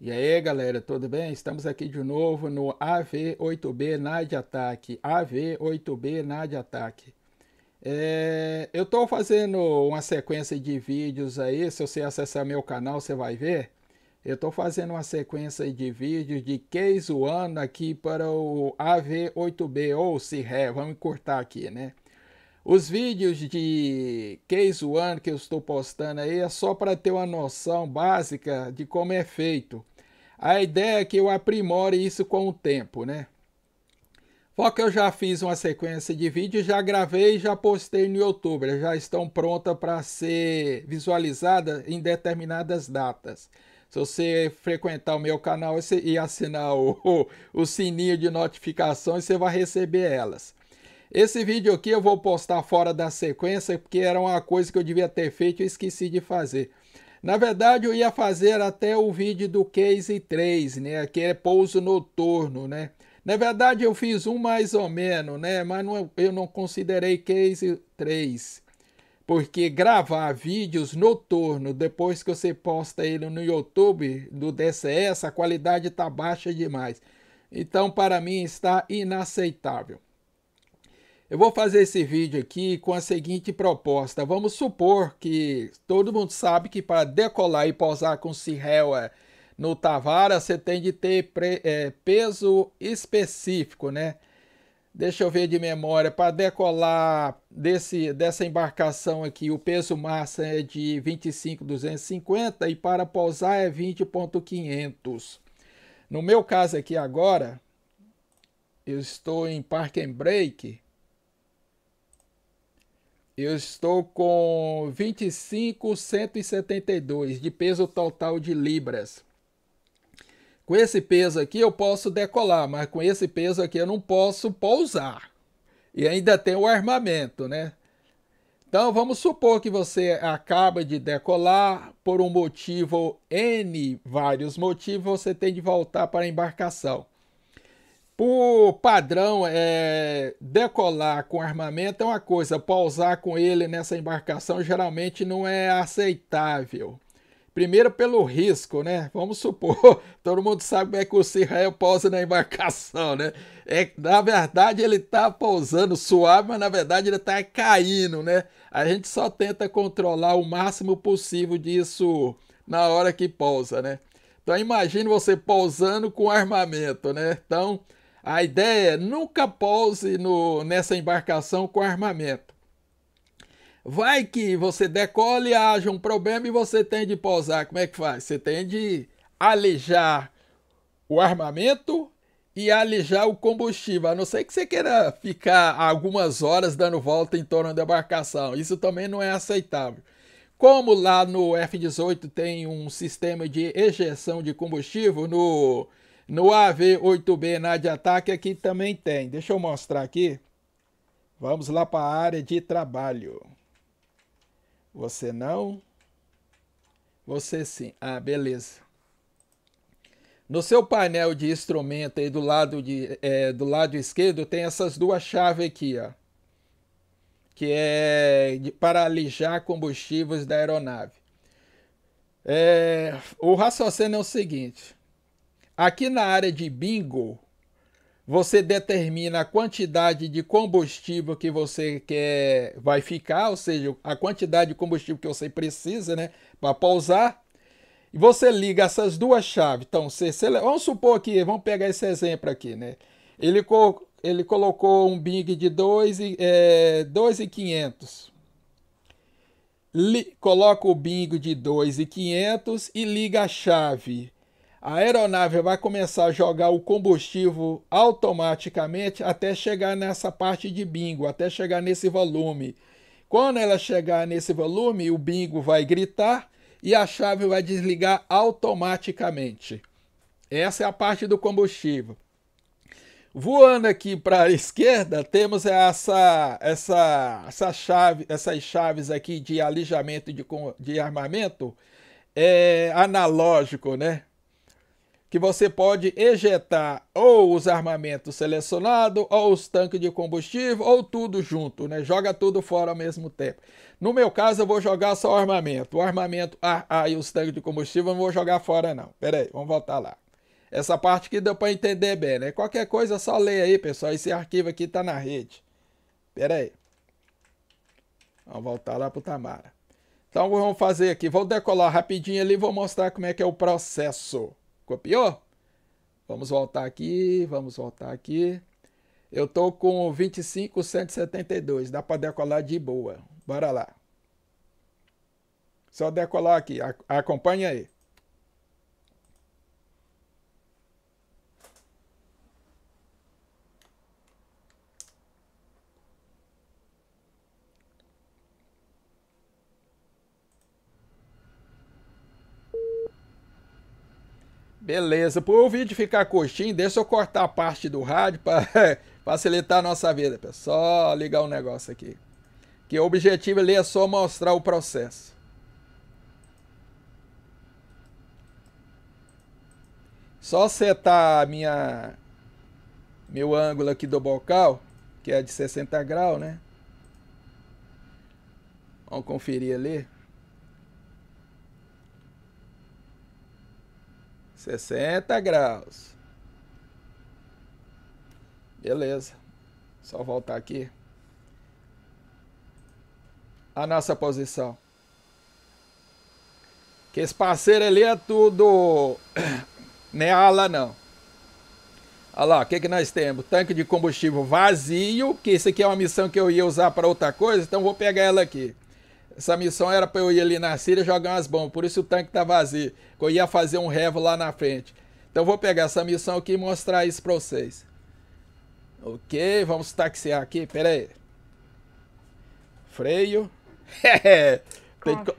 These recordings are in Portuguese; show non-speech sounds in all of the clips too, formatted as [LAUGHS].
E aí galera, tudo bem? Estamos aqui de novo no AV8B NAD Ataque. AV8B NAD Ataque. É, eu estou fazendo uma sequência de vídeos aí, se você acessar meu canal você vai ver. Eu estou fazendo uma sequência de vídeos de case one aqui para o AV8B ou ré. vamos cortar aqui né? Os vídeos de Case One que eu estou postando aí é só para ter uma noção básica de como é feito. A ideia é que eu aprimore isso com o tempo, né? Só que eu já fiz uma sequência de vídeos, já gravei e já postei no YouTube. Elas já estão prontas para ser visualizadas em determinadas datas. Se você frequentar o meu canal e assinar o, o, [LAUGHS] o sininho de notificações, você vai receber elas. Esse vídeo aqui eu vou postar fora da sequência, porque era uma coisa que eu devia ter feito e esqueci de fazer. Na verdade, eu ia fazer até o vídeo do Case 3, né? Que é pouso noturno, né? Na verdade, eu fiz um mais ou menos, né? Mas não, eu não considerei Case 3. Porque gravar vídeos noturno, depois que você posta ele no YouTube do DCS, a qualidade está baixa demais. Então, para mim, está inaceitável. Eu vou fazer esse vídeo aqui com a seguinte proposta. Vamos supor que todo mundo sabe que para decolar e pousar com Sirrewa no Tavara, você tem de ter é, peso específico, né? Deixa eu ver de memória, para decolar desse, dessa embarcação aqui, o peso massa é de 25,250 e para pousar é 20,500. No meu caso aqui agora, eu estou em Park and Break, eu estou com 25,172 de peso total de libras. Com esse peso aqui eu posso decolar, mas com esse peso aqui eu não posso pousar. E ainda tem o armamento, né? Então vamos supor que você acaba de decolar por um motivo N, vários motivos, você tem de voltar para a embarcação. Por padrão, é, decolar com armamento é uma coisa, pausar com ele nessa embarcação geralmente não é aceitável. Primeiro pelo risco, né? Vamos supor, [LAUGHS] todo mundo sabe como é que o Israel pousa na embarcação, né? É, na verdade ele está pousando suave, mas na verdade ele está caindo, né? A gente só tenta controlar o máximo possível disso na hora que pousa, né? Então imagine você pousando com armamento, né? Então a ideia é nunca pouse no, nessa embarcação com armamento. Vai que você decole, haja um problema e você tem de pousar. Como é que faz? Você tem de alijar o armamento e alijar o combustível, a não ser que você queira ficar algumas horas dando volta em torno da embarcação. Isso também não é aceitável. Como lá no F-18 tem um sistema de ejeção de combustível, no no AV8B na de ataque aqui também tem. Deixa eu mostrar aqui. Vamos lá para a área de trabalho. Você não. Você sim. Ah, beleza. No seu painel de instrumento aí do lado, de, é, do lado esquerdo tem essas duas chaves aqui, ó. Que é para alijar combustíveis da aeronave. É, o raciocínio é o seguinte. Aqui na área de bingo, você determina a quantidade de combustível que você quer vai ficar, ou seja, a quantidade de combustível que você precisa, né, para pousar. E você liga essas duas chaves. Então, se, vamos supor aqui, vamos pegar esse exemplo aqui, né? Ele, co, ele colocou um Bing de 2 é, 2,500. Li, coloca o bingo de 2,500 e liga a chave a aeronave vai começar a jogar o combustível automaticamente até chegar nessa parte de bingo, até chegar nesse volume. Quando ela chegar nesse volume, o bingo vai gritar e a chave vai desligar automaticamente. Essa é a parte do combustível. Voando aqui para a esquerda, temos essa, essa, essa chave, essas chaves aqui de alijamento de, de armamento é, analógico, né? que você pode ejetar ou os armamentos selecionados, ou os tanques de combustível, ou tudo junto, né? Joga tudo fora ao mesmo tempo. No meu caso, eu vou jogar só o armamento. O armamento AA ah, ah, e os tanques de combustível eu não vou jogar fora, não. Pera aí, vamos voltar lá. Essa parte aqui deu para entender bem, né? Qualquer coisa, é só leia aí, pessoal. Esse arquivo aqui está na rede. Pera aí. Vamos voltar lá pro Tamara. Então, vamos fazer aqui. Vou decolar rapidinho ali e vou mostrar como é que é o processo. Copiou? Vamos voltar aqui, vamos voltar aqui. Eu tô com 25,172. Dá para decolar de boa. Bora lá. Só decolar aqui. Acompanha aí. Beleza, por o vídeo ficar curtinho, deixa eu cortar a parte do rádio para [LAUGHS] facilitar a nossa vida, pessoal. Só ligar o um negócio aqui. Que o objetivo ali é só mostrar o processo. Só setar minha, meu ângulo aqui do bocal, que é de 60 graus, né? Vamos conferir ali. 60 graus. Beleza. Só voltar aqui. A nossa posição. Que esse parceiro ali é tudo... [CLEARS THROAT] Não é ala, não. Olha lá, o que, que nós temos? Tanque de combustível vazio, que isso aqui é uma missão que eu ia usar para outra coisa, então vou pegar ela aqui. Essa missão era para eu ir ali na Síria jogar umas bombas, por isso o tanque tá vazio, que eu ia fazer um revo lá na frente. Então vou pegar essa missão aqui e mostrar isso para vocês. Ok, vamos taxiar aqui, pera aí. Freio. [LAUGHS] tem, que,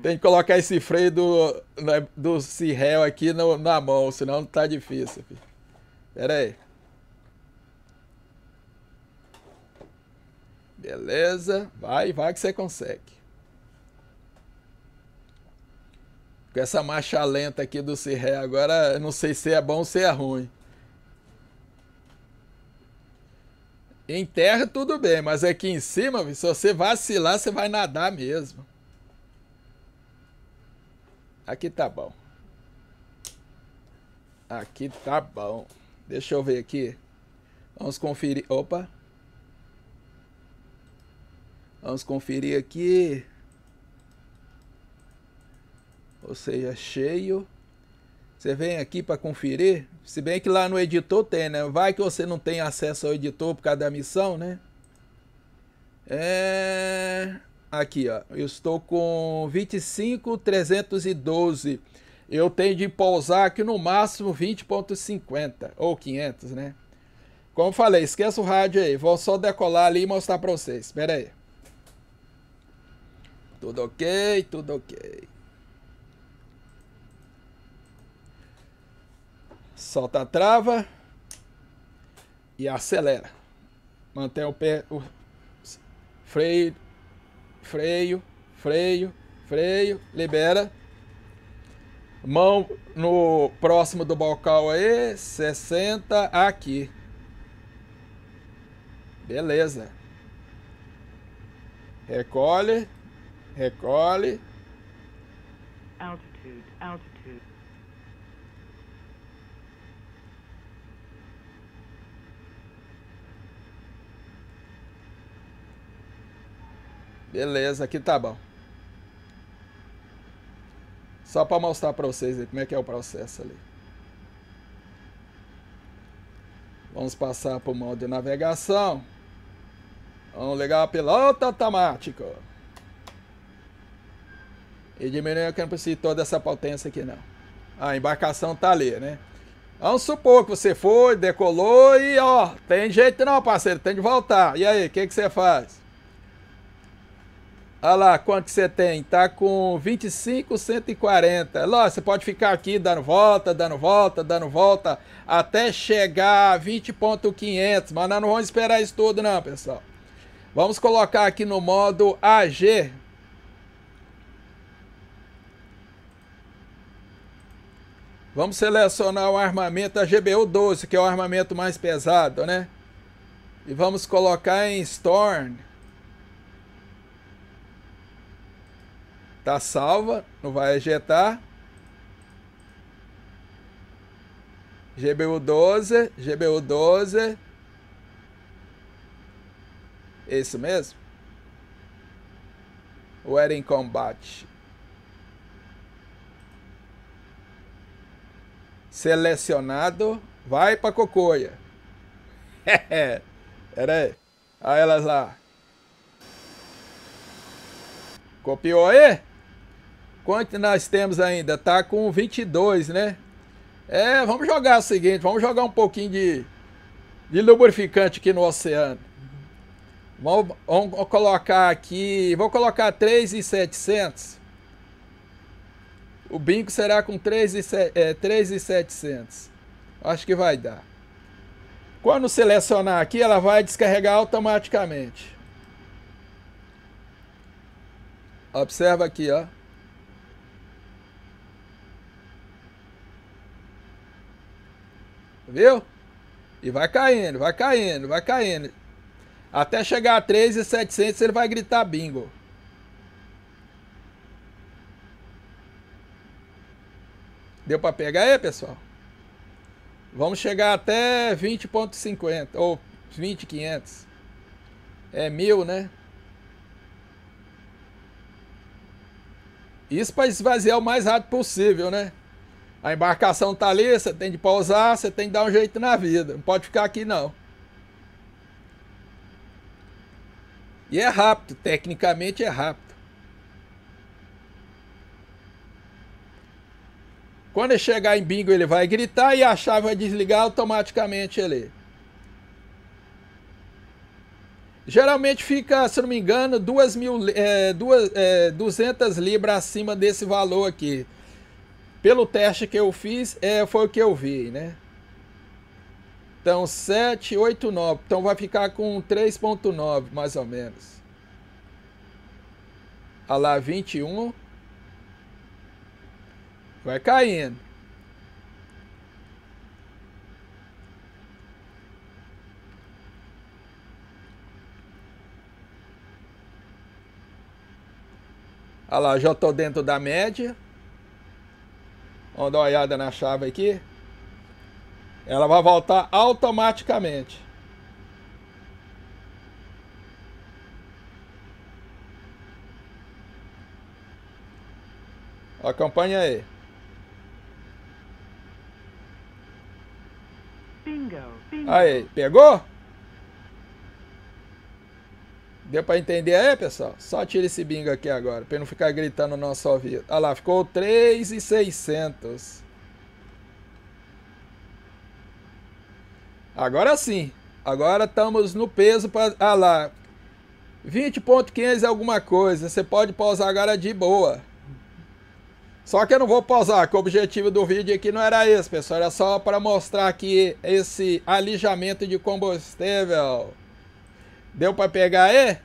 tem, que, colocar esse freio do, né, do Cirrel aqui no, na mão, senão tá difícil. Pera aí. Beleza, vai, vai que você consegue. Com essa marcha lenta aqui do Cirré, agora não sei se é bom ou se é ruim. Em terra tudo bem, mas aqui em cima, se você vacilar, você vai nadar mesmo. Aqui tá bom. Aqui tá bom. Deixa eu ver aqui. Vamos conferir. Opa! Vamos conferir aqui. Ou seja, cheio. Você vem aqui para conferir. Se bem que lá no editor tem, né? Vai que você não tem acesso ao editor por causa da missão, né? É... Aqui, ó. Eu estou com 25,312. Eu tenho de pousar aqui no máximo 20,50 ou 500, né? Como falei, esqueça o rádio aí. Vou só decolar ali e mostrar para vocês. Espera aí. Tudo ok, tudo ok. Solta a trava e acelera. Mantém o pé o freio, freio, freio, freio, libera. Mão no próximo do balcão aí, 60 aqui. Beleza. Recolhe. Recolhe. Altitude, altitude. Beleza, aqui tá bom. Só para mostrar para vocês aí como é que é o processo ali. Vamos passar para o modo de navegação. Vamos ligar o piloto automático. E diminuiu que não de toda essa potência aqui, não. A embarcação tá ali, né? Vamos supor que você foi, decolou e ó, tem jeito não, parceiro, tem de voltar. E aí, o que, que você faz? Olha lá, quanto que você tem? Tá com 25, 140. Lá, você pode ficar aqui dando volta, dando volta, dando volta, até chegar a 20.500, mas nós não vamos esperar isso tudo não, pessoal. Vamos colocar aqui no modo AG, Vamos selecionar o armamento, a GBU 12, que é o armamento mais pesado, né? E vamos colocar em Storm. Tá salva, não vai ejetar. GBU 12, GBU 12. Isso mesmo? O era em combate? selecionado, vai pra cocoia. [LAUGHS] É, pera aí. Olha elas lá. Copiou aí? Quanto nós temos ainda? Tá com 22, né? É, vamos jogar o seguinte, vamos jogar um pouquinho de, de lubrificante aqui no oceano. Vamos, vamos colocar aqui, vou colocar 3,700. O bingo será com 3,700. É, Acho que vai dar. Quando selecionar aqui, ela vai descarregar automaticamente. Observa aqui, ó. Viu? E vai caindo, vai caindo, vai caindo. Até chegar a 3,700 ele vai gritar bingo. Deu para pegar aí, pessoal? Vamos chegar até 20.50 ou 20.500. É mil, né? Isso para esvaziar o mais rápido possível, né? A embarcação tá ali, você tem de pausar, você tem de dar um jeito na vida. Não pode ficar aqui não. E é rápido, tecnicamente é rápido. Quando ele chegar em bingo, ele vai gritar e a chave vai desligar automaticamente ele. Geralmente fica, se não me engano, 2 mil, é, duas, é, 200 libras acima desse valor aqui. Pelo teste que eu fiz, é, foi o que eu vi, né? Então, 7, 8, 9. Então vai ficar com 3.9, mais ou menos. Olha lá, 21. Vai caindo. Olha lá, já estou dentro da média. Vamos dar uma olhada na chave aqui. Ela vai voltar automaticamente. Acompanha aí. Aí, pegou? Deu para entender aí, pessoal? Só tira esse bingo aqui agora, para não ficar gritando no nosso ouvido. Olha lá, ficou 3,600. Agora sim. Agora estamos no peso para... Ah lá, 20.500 é alguma coisa. Você pode pausar agora de boa. Só que eu não vou pausar, que o objetivo do vídeo aqui não era esse, pessoal. Era só para mostrar aqui esse alijamento de combustível. Deu para pegar aí?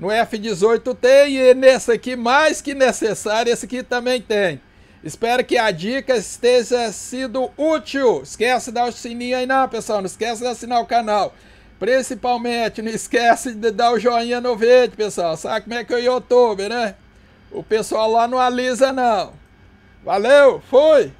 No F-18 tem e nesse aqui, mais que necessário, esse aqui também tem. Espero que a dica esteja sido útil. Esquece de dar o sininho aí não, pessoal. Não esquece de assinar o canal. Principalmente, não esquece de dar o joinha no vídeo, pessoal. Sabe como é que é o YouTube, né? O pessoal lá não alisa, não. Valeu, fui.